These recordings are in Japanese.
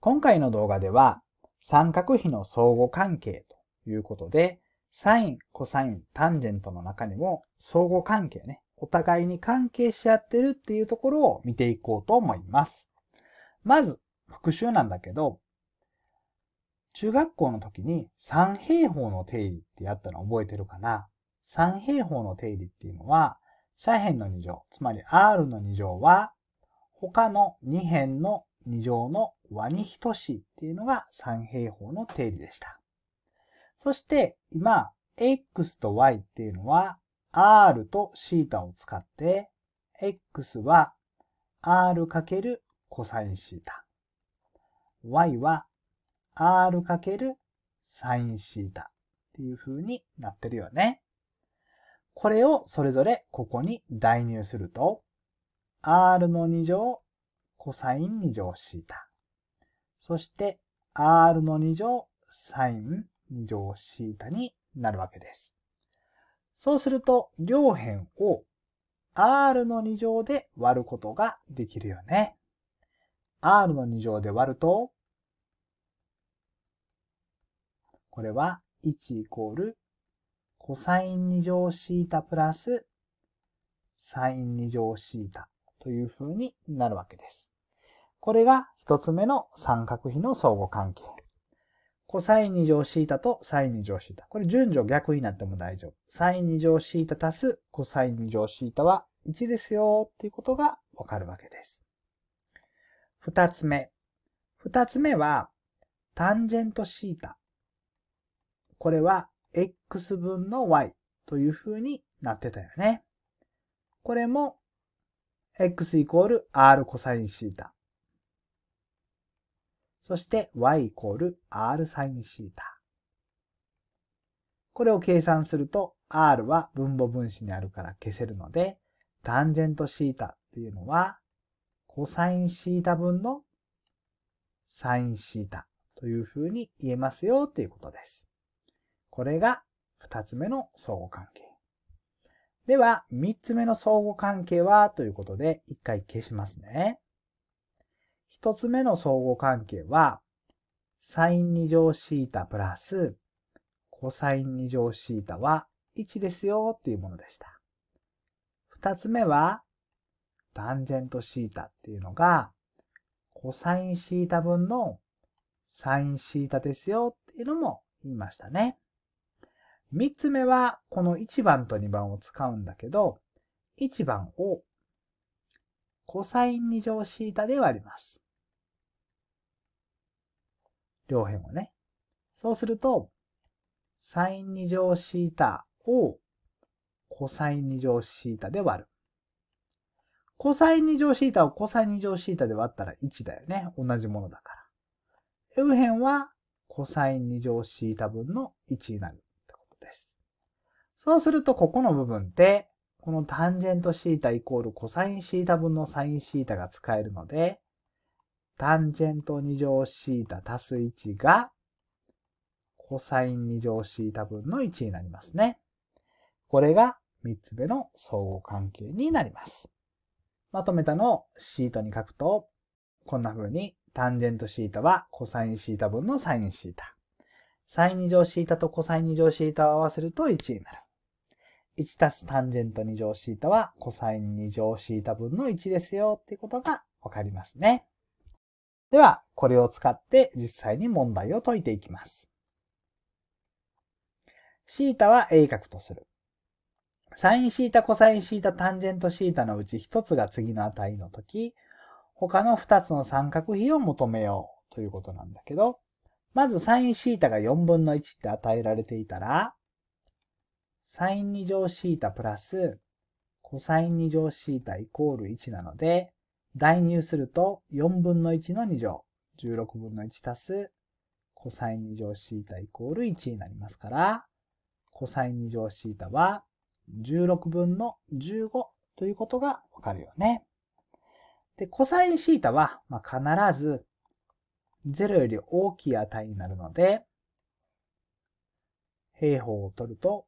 今回の動画では三角比の相互関係ということで、サイン、コサイン、タンジェントの中にも相互関係ね、お互いに関係し合ってるっていうところを見ていこうと思います。まず、復習なんだけど、中学校の時に三平方の定理ってやったの覚えてるかな三平方の定理っていうのは、斜辺の2乗、つまり R の2乗は、他の2辺の2乗の和に等しいっていうのが三平方の定理でした。そして今、x と y っていうのは r と θ を使って、x は r かけるコサイン θ。y は r かけるサイン θ っていう風になってるよね。これをそれぞれここに代入すると、r の2乗コサイン2乗シータ。そして r の2乗サイン2乗シータになるわけです。そうすると両辺を r の2乗で割ることができるよね。r の2乗で割ると、これは1イコールコサイン2乗シータプラスサイン2乗シータという風になるわけです。これが一つ目の三角比の相互関係。コサイン2乗シータとサイン2乗シータ。これ順序逆になっても大丈夫。サイン2乗シータ足すコサイン2乗シータは1ですよっていうことがわかるわけです。二つ目。二つ目は、タンジェントシータ。これは x 分の y という風になってたよね。これも x イコール r コサインシータ。そして y イコール r サインシータ。これを計算すると r は分母分子にあるから消せるので、タンジェントシータっていうのはコサインシータ分のサインシータというふうに言えますよっていうことです。これが2つ目の相互関係。では、3つ目の相互関係はということで、1回消しますね。1つ目の相互関係は、サイン2乗シータプラス、コサイン2乗シータは1ですよっていうものでした。2つ目は、タンジェントシータっていうのが、コサインシータ分のサインシータですよっていうのも言いましたね。三つ目は、この一番と二番を使うんだけど、一番を、コサイン二乗シータで割ります。両辺をね。そうすると、サイン二乗シータを、コサイン二乗シータで割る。コサイン二乗シータをコサイン二乗シータで割ったら1だよね。同じものだから。右辺は、コサイン二乗シータ分の1になる。そうすると、ここの部分で、このタンジェント θ イコールコサイン θ 分のサイン θ が使えるので、タンジェント2乗 θ 足す1が、コサイン2乗 θ 分の1になりますね。これが3つ目の相互関係になります。まとめたのをシートに書くと、こんな風に、タンジェント θ はコサイン θ 分のサイン θ。サイン2乗 θ とコサイン2乗 θ を合わせると1になる。1たすタンジェント2乗シータは、コサイン2乗シータ分の1ですよっていうことがわかりますね。では、これを使って実際に問題を解いていきます。シータは鋭角とする。サインシータ、コサインシータ、タンジェントシータのうち1つが次の値の時、他の2つの三角比を求めようということなんだけど、まずサインシータが4分の1って与えられていたら、サイン2乗シータプラスコサイン2乗シータイコール1なので、代入すると4分の1の2乗、16分の1足すコサイン2乗シータイコール1になりますから、コサイン2乗シータは16分の15ということがわかるよね。で、コサインシータは、まあ、必ず0より大きい値になるので、平方を取ると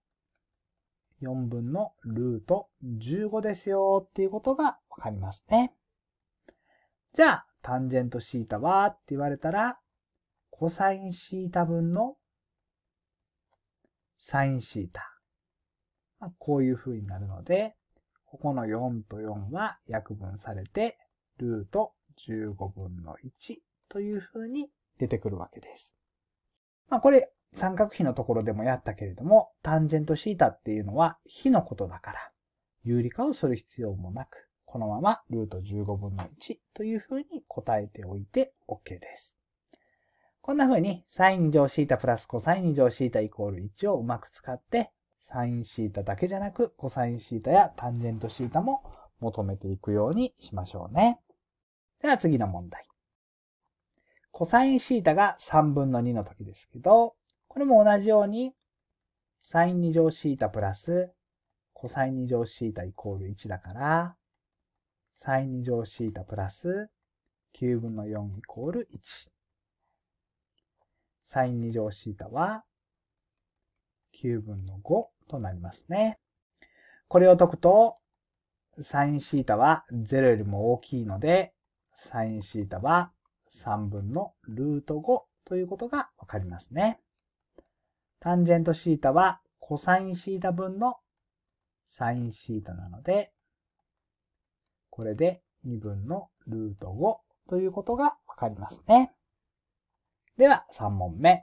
4分のルート15ですよっていうことがわかりますね。じゃあ、タンジェントシータはって言われたら、コサインシータ分のサインシータ。まあ、こういう風になるので、ここの4と4は約分されて、ルート15分の1という風に出てくるわけです。まあ、これ三角比のところでもやったけれども、タンジェントシータっていうのは比のことだから、有理化をする必要もなく、このままルート15分の1というふうに答えておいて OK です。こんなふうに、サイン乗シータプラスコサイン乗シータイコール1をうまく使って、サインシータだけじゃなく、コサインシータやタンジェントシータも求めていくようにしましょうね。では次の問題。コサインシータが3分の2の時ですけど、これも同じように、サイン2乗シータプラス、コサイン2乗シータイコール1だから、サイン2乗シータプラス、9分の4イコール1。サイン2乗シータは、9分の5となりますね。これを解くと、サインシータは0よりも大きいので、サインシータは3分のルート5ということがわかりますね。タンジェントシータはコサインシータ分のサインシータなので、これで2分のルート5ということがわかりますね。では3問目。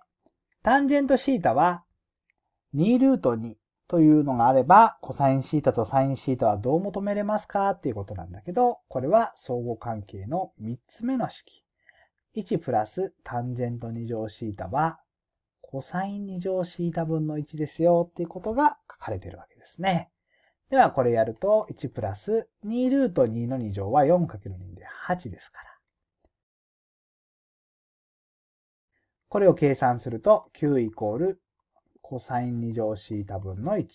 タンジェントシータは2ルート2というのがあれば、コサインシータとサインシータはどう求めれますかっていうことなんだけど、これは相互関係の3つ目の式。1プラスタンジェント2乗シータはコサイン2乗シータ分の1ですよっていうことが書かれてるわけですね。ではこれやると1プラス2ルート2の2乗は 4×2 で8ですから。これを計算すると9イコールコサイン2乗シータ分の1。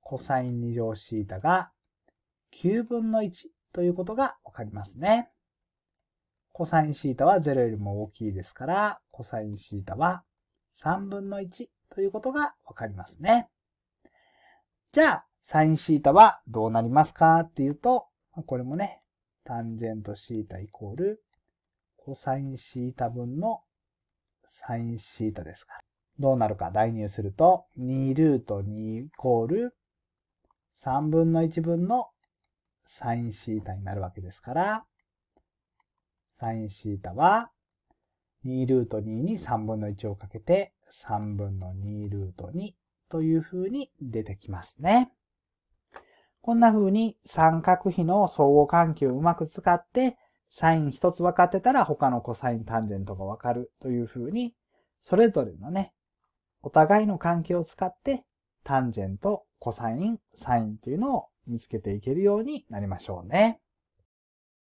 コサイン2乗シータが9分の1ということがわかりますね。コサインシータは0よりも大きいですから、コサインシータは3分の1ということがわかりますね。じゃあ、サインシータはどうなりますかっていうと、これもね、タンジェントシータイコール、コサインシータ分のサインシータですから。どうなるか代入すると、2ルート2イコール、3分の1分のサインシータになるわけですから、サインシータは2ルート2に3分の1をかけて3分の2ルート2という風に出てきますね。こんな風に三角比の相互関係をうまく使ってサイン一つ分かってたら他のコサインタンジェントが分かるという風にそれぞれのね、お互いの関係を使ってタンジェント、コサイン、サインっていうのを見つけていけるようになりましょうね。